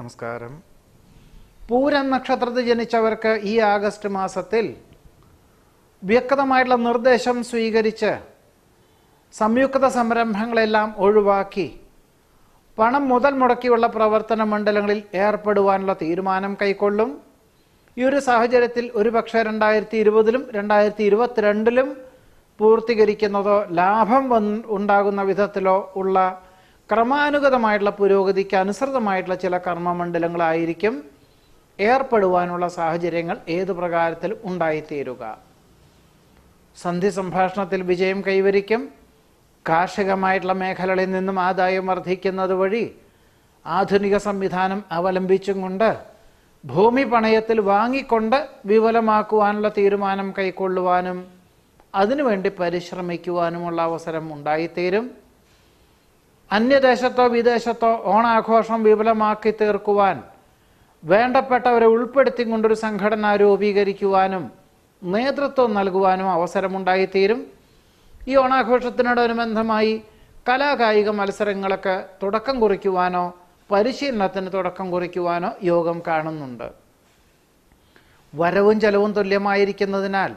നമസ്കാരം പൂരൻ നക്ഷത്രത്തിൽ ജനിച്ചവർക്ക് ഈ ആഗസ്റ്റ് മാസത്തിൽ വ്യക്തമായിട്ടുള്ള നിർദ്ദേശം സ്വീകരിച്ച് സംയുക്ത സംരംഭങ്ങളെല്ലാം ഒഴിവാക്കി പണം മുതൽ മുടക്കിയുള്ള പ്രവർത്തന മണ്ഡലങ്ങളിൽ ഏർപ്പെടുവാനുള്ള തീരുമാനം കൈക്കൊള്ളും ഈ ഒരു സാഹചര്യത്തിൽ ഒരുപക്ഷെ രണ്ടായിരത്തി ഇരുപതിലും രണ്ടായിരത്തി ഇരുപത്തിരണ്ടിലും പൂർത്തീകരിക്കുന്നതോ ലാഭം വന്ന് ഉണ്ടാകുന്ന വിധത്തിലോ ഉള്ള ക്രമാനുഗതമായിട്ടുള്ള പുരോഗതിക്ക് അനുസൃതമായിട്ടുള്ള ചില കർമ്മമണ്ഡലങ്ങളായിരിക്കും ഏർപ്പെടുവാനുള്ള സാഹചര്യങ്ങൾ ഏത് പ്രകാരത്തിൽ ഉണ്ടായിത്തീരുക സന്ധി സംഭാഷണത്തിൽ വിജയം കൈവരിക്കും കാർഷികമായിട്ടുള്ള മേഖലകളിൽ നിന്നും ആദായം വർദ്ധിക്കുന്നത് വഴി ആധുനിക സംവിധാനം അവലംബിച്ചും കൊണ്ട് ഭൂമി പണയത്തിൽ വാങ്ങിക്കൊണ്ട് വിപുലമാക്കുവാനുള്ള തീരുമാനം കൈക്കൊള്ളുവാനും അതിനുവേണ്ടി പരിശ്രമിക്കുവാനുമുള്ള അവസരം ഉണ്ടായിത്തീരും അന്യദേശത്തോ വിദേശത്തോ ഓണാഘോഷം വിപുലമാക്കി തീർക്കുവാൻ വേണ്ടപ്പെട്ടവരെ കൊണ്ടൊരു സംഘടന രൂപീകരിക്കുവാനും നേതൃത്വം നൽകുവാനും അവസരമുണ്ടായിത്തീരും ഈ ഓണാഘോഷത്തിനോടനുബന്ധമായി കലാകായിക മത്സരങ്ങളൊക്കെ തുടക്കം കുറിക്കുവാനോ പരിശീലനത്തിന് തുടക്കം കുറിക്കുവാനോ യോഗം കാണുന്നുണ്ട് വരവും ചെലവും തുല്യമായിരിക്കുന്നതിനാൽ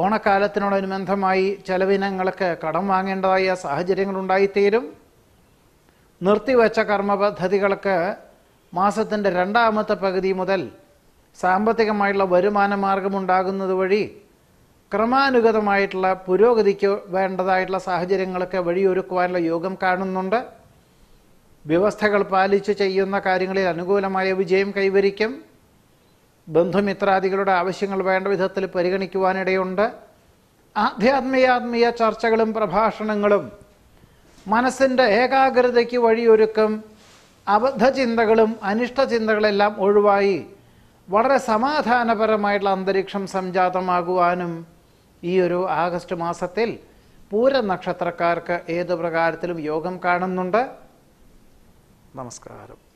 ഓണക്കാലത്തിനോടനുബന്ധമായി ചെലവിനങ്ങൾക്ക് കടം വാങ്ങേണ്ടതായ ഉണ്ടായിത്തീരും നിർത്തിവച്ച കർമ്മ പദ്ധതികൾക്ക് മാസത്തിൻ്റെ രണ്ടാമത്തെ പകുതി മുതൽ സാമ്പത്തികമായുള്ള വരുമാന മാർഗമുണ്ടാകുന്നത് വഴി ക്രമാനുഗതമായിട്ടുള്ള പുരോഗതിക്ക് വേണ്ടതായിട്ടുള്ള സാഹചര്യങ്ങളൊക്കെ വഴിയൊരുക്കുവാനുള്ള യോഗം കാണുന്നുണ്ട് വ്യവസ്ഥകൾ പാലിച്ച് ചെയ്യുന്ന കാര്യങ്ങളിൽ അനുകൂലമായ വിജയം കൈവരിക്കും ബന്ധുമിത്രാദികളുടെ ആവശ്യങ്ങൾ വേണ്ട വിധത്തിൽ പരിഗണിക്കുവാനിടയുണ്ട് ആധ്യാത്മീയാത്മീയ ചർച്ചകളും പ്രഭാഷണങ്ങളും മനസ്സിൻ്റെ ഏകാഗ്രതയ്ക്ക് വഴിയൊരുക്കും അബദ്ധചിന്തകളും ചിന്തകളെല്ലാം ഒഴിവായി വളരെ സമാധാനപരമായിട്ടുള്ള അന്തരീക്ഷം സംജാതമാകുവാനും ഈ ഒരു ആഗസ്റ്റ് മാസത്തിൽ പൂരനക്ഷത്രക്കാർക്ക് നക്ഷത്രക്കാർക്ക് ഏത് പ്രകാരത്തിലും യോഗം കാണുന്നുണ്ട് നമസ്കാരം